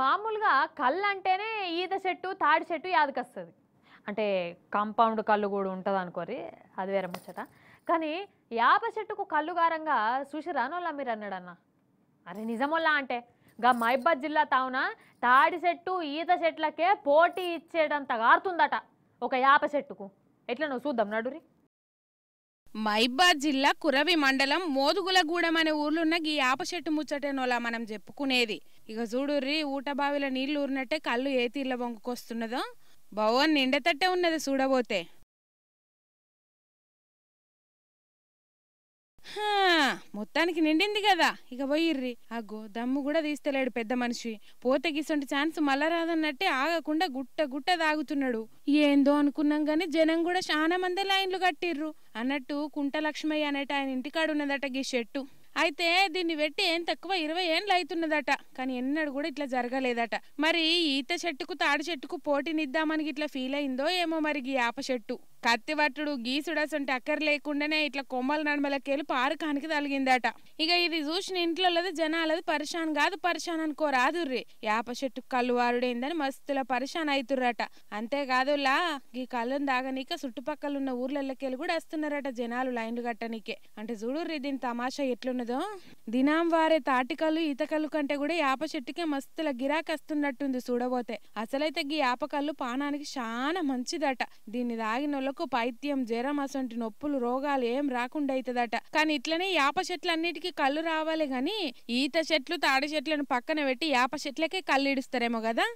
మామూలుగా కళ్ళు అంటేనే ఈత చెట్టు తాడి చెట్టు యాదకొస్తుంది అంటే కాంపౌండ్ కళ్ళు కూడా ఉంటుంది అనుకోరి అది వేరే ముచ్చట కానీ యాప చెట్టుకు కళ్ళుగారంగా రానోళ్ళ మీరు అన్నాడన్న అరే నిజమోలా అంటే గా మహిబాద్ జిల్లా తావున తాడి చెట్టు ఈత చెట్లకే పోటీ ఇచ్చేటంత గారుతుందట ఒక యాప చెట్టుకు ఎట్లా నువ్వు చూద్దాం నడురి మైబాద్ జిల్లా కురవి మండలం మోదుగులగూడెం అనే ఊర్లున్న గీ ఆప చెట్టు ముచ్చటేనోలా మనం చెప్పుకునేది ఇక చూడుర్రి ఊట బావిల నీళ్లు ఊరినట్టే కళ్ళు ఏ తీర్ల బొంగుకొస్తున్నదో భవన్ నిండతట్టే ఉన్నది చూడబోతే మొత్తానికి నిండింది కదా ఇక పోయిర్రి అగ్గో దమ్ము కూడా తీస్తలేడు పెద్ద మనిషి పోతే గిసొంటి ఛాన్స్ మళ్ళా రాదన్నట్టే ఆగకుండా గుట్ట గుట్ట తాగుతున్నాడు ఏందో అనుకున్నాం గాని జనం కూడా చాలా మంది లైన్లు కట్టిర్రు అన్నట్టు కుంట లక్ష్మయ్య అనేట ఆయన ఇంటికాడు ఉన్నదట గీ షెట్టు అయితే దీన్ని పెట్టి ఏం తక్కువ ఇరవై ఏండ్లు అవుతున్నదట కానీ ఎన్నడు కూడా ఇట్లా జరగలేదట మరి ఈత చెట్టుకు తాడి చెట్టుకు పోటీనిద్దామని ఇట్లా ఫీల్ అయిందో ఏమో మరి ఈ ఆప చెట్టు కత్తివట్టుడు గీసుడసంటే అక్కర్లేకుండానే ఇట్లా కొమ్మల నడమలకి వెళ్ళి పారుకానికి తలిగిందట ఇక ఇది చూసిన ఇంట్లో జనాలది పరిశాన్ కాదు పరిశాన్ అనుకో రాదుర్రి యాప చెట్టు కళ్ళు వారుడేందని మస్తుల పరిశాన్ అవుతుర్రట అంతేకాదులా ఈ కళ్ళను దాగనీక చుట్టుపక్కల ఉన్న ఊర్లకెళ్ళి కూడా వస్తున్నారట జనాలు లైన్లు కట్టనీకే అంటే చూడుర్రి దీని తమాషా ఎట్లున్నదో దినాం వారే తాటికలు ఈతకళ్ళు కంటే కూడా యాప చెట్టుకే మస్తుల గిరాక్ వస్తున్నట్టుంది చూడబోతే అసలైతే ఈ యాపకళ్ళు పానానికి చాలా మంచిదట దీన్ని తాగిన వరకు పైత్యం జ్వరం అసంటి నొప్పులు రోగాలు ఏం రాకుండా అవుతుందట కాని ఇట్లనే యాప చెట్లన్నిటికీ కళ్ళు రావాలి గాని ఈత చెట్లు తాడి చెట్లను పక్కన పెట్టి యాప చెట్లకే కళ్ళు ఇడుస్తారేమో కదా